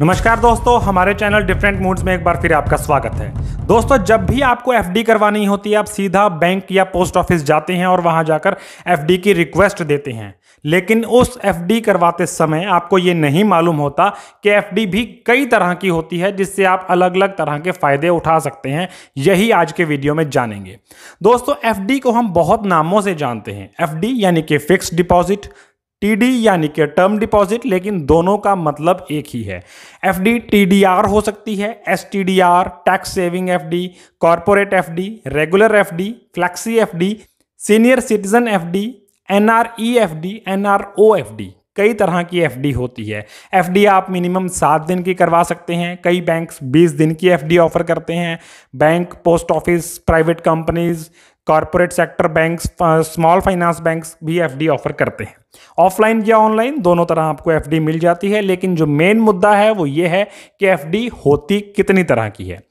नमस्कार दोस्तों हमारे चैनल डिफरेंट मूड्स में एक बार फिर आपका स्वागत है दोस्तों जब भी आपको एफडी करवानी होती है आप सीधा बैंक या पोस्ट ऑफिस जाते हैं और वहां जाकर एफडी की रिक्वेस्ट देते हैं लेकिन उस एफडी करवाते समय आपको ये नहीं मालूम होता कि एफडी भी कई तरह की होती है जिससे आप अलग अलग तरह के फ़ायदे उठा सकते हैं यही आज के वीडियो में जानेंगे दोस्तों एफ को हम बहुत नामों से जानते हैं एफ यानी कि फिक्स डिपॉजिट टीडी यानी कि टर्म डिपॉजिट लेकिन दोनों का मतलब एक ही है एफडी टीडीआर हो सकती है STDR tax saving FD corporate FD regular FD flexi FD senior citizen FD NRE FD NRO FD कई तरह की एफडी होती है एफडी आप मिनिमम सात दिन की करवा सकते हैं कई बैंक्स बीस दिन की एफडी ऑफर करते हैं bank post office private companies corporate sector banks small finance banks भी एफ ऑफर करते हैं ऑफलाइन या ऑनलाइन दोनों तरह आपको एफ मिल जाती है लेकिन जो मेन मुद्दा है वो ये है कि एफ होती कितनी तरह की है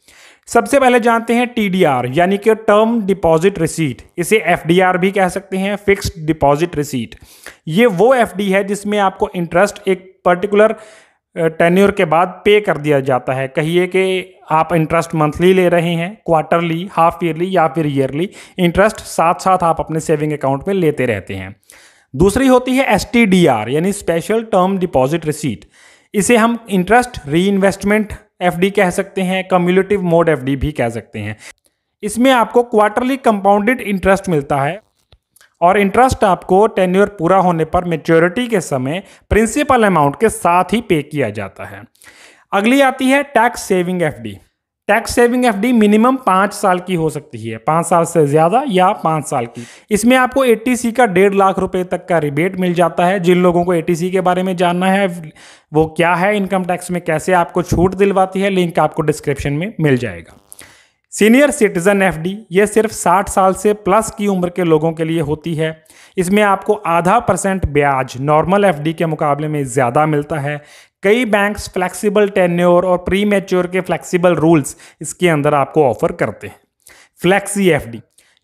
सबसे पहले जानते हैं टी यानी कि टर्म डिपॉजिट रिसीट इसे एफ भी कह सकते हैं फिक्स्ड डिपॉजिट रिसीट ये वो एफ है जिसमें आपको इंटरेस्ट एक पर्टिकुलर टेन्योर के बाद पे कर दिया जाता है कहिए कि आप इंटरेस्ट मंथली ले रहे हैं क्वार्टरली हाफ ईयरली या फिर ईयरली इंटरेस्ट साथ साथ आप अपने सेविंग अकाउंट में लेते रहते हैं दूसरी होती है एस यानी स्पेशल टर्म डिपॉजिट रिसीट इसे हम इंटरेस्ट री इन्वेस्टमेंट एफ कह सकते हैं कम्युलेटिव मोड एफ भी कह सकते हैं इसमें आपको क्वार्टरली कंपाउंडेड इंटरेस्ट मिलता है और इंटरेस्ट आपको टेन्यूर पूरा होने पर मेच्योरिटी के समय प्रिंसिपल अमाउंट के साथ ही पे किया जाता है अगली आती है tax saving FD tax saving FD minimum पाँच साल की हो सकती है पाँच साल से ज़्यादा या पाँच साल की इसमें आपको एटीसी का डेढ़ लाख रुपए तक का रिबेट मिल जाता है जिन लोगों को एटीसी के बारे में जानना है वो क्या है इनकम टैक्स में कैसे आपको छूट दिलवाती है लिंक आपको डिस्क्रिप्शन में मिल जाएगा सीनियर सिटीजन एफडी ये सिर्फ 60 साल से प्लस की उम्र के लोगों के लिए होती है इसमें आपको आधा परसेंट ब्याज नॉर्मल एफडी के मुकाबले में ज़्यादा मिलता है कई बैंक्स फ्लेक्सिबल टेन्योर और प्री मेच्योर के फ्लेक्सिबल रूल्स इसके अंदर आपको ऑफर करते हैं फ्लेक्सी एफ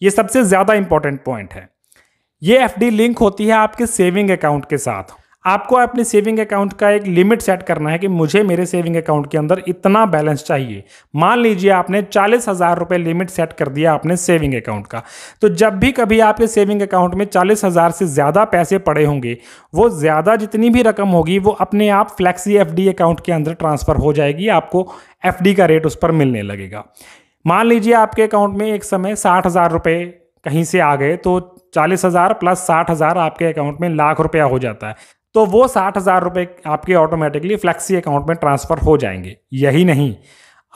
ये सबसे ज़्यादा इंपॉर्टेंट पॉइंट है ये एफ लिंक होती है आपके सेविंग अकाउंट के साथ आपको अपने सेविंग अकाउंट का एक लिमिट सेट करना है कि मुझे मेरे सेविंग अकाउंट के अंदर इतना बैलेंस चाहिए मान लीजिए आपने चालीस हज़ार रुपये लिमिट सेट कर दिया अपने सेविंग अकाउंट का तो जब भी कभी आपके सेविंग अकाउंट में चालीस हज़ार से ज़्यादा पैसे पड़े होंगे वो ज़्यादा जितनी भी रकम होगी वो अपने आप फ्लैक्सी एफ अकाउंट के अंदर ट्रांसफ़र हो जाएगी आपको एफ का रेट उस पर मिलने लगेगा मान लीजिए आपके अकाउंट में एक समय साठ हज़ार रुपये कहीं से आ गए तो चालीस हज़ार प्लस साठ हज़ार आपके अकाउंट में लाख रुपया हो जाता है तो वो साठ हज़ार रुपये आपके ऑटोमेटिकली फ्लैक्सी अकाउंट में ट्रांसफ़र हो जाएंगे यही नहीं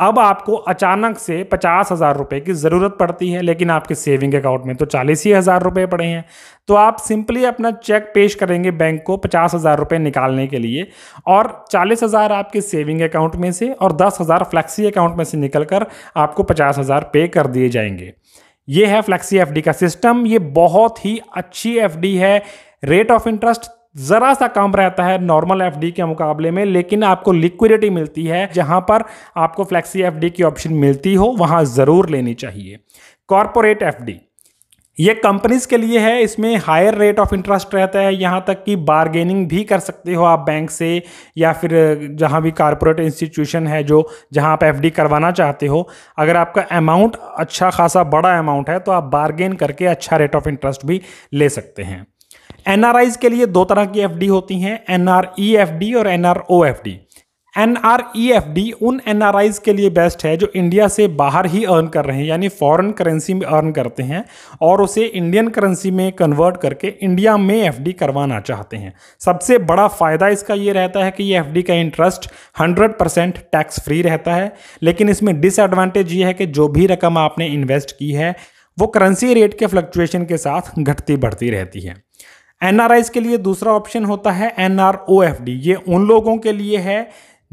अब आपको अचानक से पचास हज़ार रुपये की ज़रूरत पड़ती है लेकिन आपके सेविंग अकाउंट में तो चालीस ही हज़ार रुपये पड़े हैं तो आप सिंपली अपना चेक पेश करेंगे बैंक को पचास हज़ार रुपये निकालने के लिए और चालीस हज़ार आपके सेविंग अकाउंट में से और दस हज़ार फ्लैक्सी अकाउंट में से निकल कर आपको पचास हज़ार पे कर दिए जाएंगे ये है फ्लैक्सी एफ का सिस्टम ये बहुत ही अच्छी एफ है रेट ऑफ इंटरेस्ट ज़रा सा कम रहता है नॉर्मल एफ के मुकाबले में लेकिन आपको लिक्विडिटी मिलती है जहाँ पर आपको फ्लैक्सी एफ की ऑप्शन मिलती हो वहाँ ज़रूर लेनी चाहिए कॉरपोरेट एफ ये कंपनीज के लिए है इसमें हायर रेट ऑफ इंटरेस्ट रहता है यहाँ तक कि बारगेनिंग भी कर सकते हो आप बैंक से या फिर जहाँ भी कॉरपोरेट इंस्टीट्यूशन है जो जहाँ आप एफडी करवाना चाहते हो अगर आपका अमाउंट अच्छा खासा बड़ा अमाउंट है तो आप बारगेन करके अच्छा रेट ऑफ इंटरेस्ट भी ले सकते हैं एन के लिए दो तरह की एफ होती हैं एन और एन एन उन एन के लिए बेस्ट है जो इंडिया से बाहर ही अर्न कर रहे हैं यानी फॉरेन करेंसी में अर्न करते हैं और उसे इंडियन करेंसी में कन्वर्ट करके इंडिया में एफ करवाना चाहते हैं सबसे बड़ा फ़ायदा इसका ये रहता है कि ये एफ का इंटरेस्ट 100 परसेंट टैक्स फ्री रहता है लेकिन इसमें डिसएडवांटेज ये है कि जो भी रकम आपने इन्वेस्ट की है वो करेंसी रेट के फ्लक्चुएशन के साथ घटती बढ़ती रहती है एनआरआईज के लिए दूसरा ऑप्शन होता है एनआरओएफडी ये उन लोगों के लिए है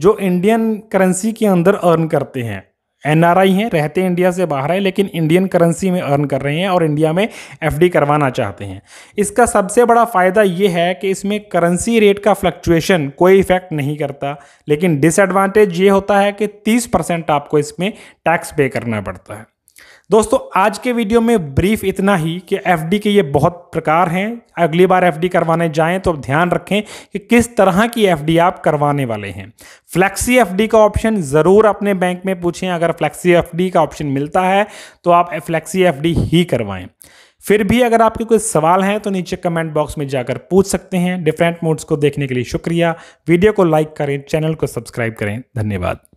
जो इंडियन करेंसी के अंदर अर्न करते हैं एनआरआई हैं रहते इंडिया से बाहर है लेकिन इंडियन करेंसी में अर्न कर रहे हैं और इंडिया में एफडी करवाना चाहते हैं इसका सबसे बड़ा फ़ायदा ये है कि इसमें करेंसी रेट का फ्लक्चुएशन कोई इफेक्ट नहीं करता लेकिन डिसएडवांटेज ये होता है कि 30 परसेंट आपको इसमें टैक्स पे करना पड़ता है दोस्तों आज के वीडियो में ब्रीफ इतना ही कि एफडी के ये बहुत प्रकार हैं अगली बार एफडी करवाने जाएं तो ध्यान रखें कि किस तरह की एफडी आप करवाने वाले हैं फ्लैक्सी एफडी का ऑप्शन ज़रूर अपने बैंक में पूछें अगर फ्लैक्सी एफडी का ऑप्शन मिलता है तो आप फ्लैक्सी एफडी ही करवाएं फिर भी अगर आपके कोई सवाल हैं तो नीचे कमेंट बॉक्स में जाकर पूछ सकते हैं डिफरेंट मोड्स को देखने के लिए शुक्रिया वीडियो को लाइक करें चैनल को सब्सक्राइब करें धन्यवाद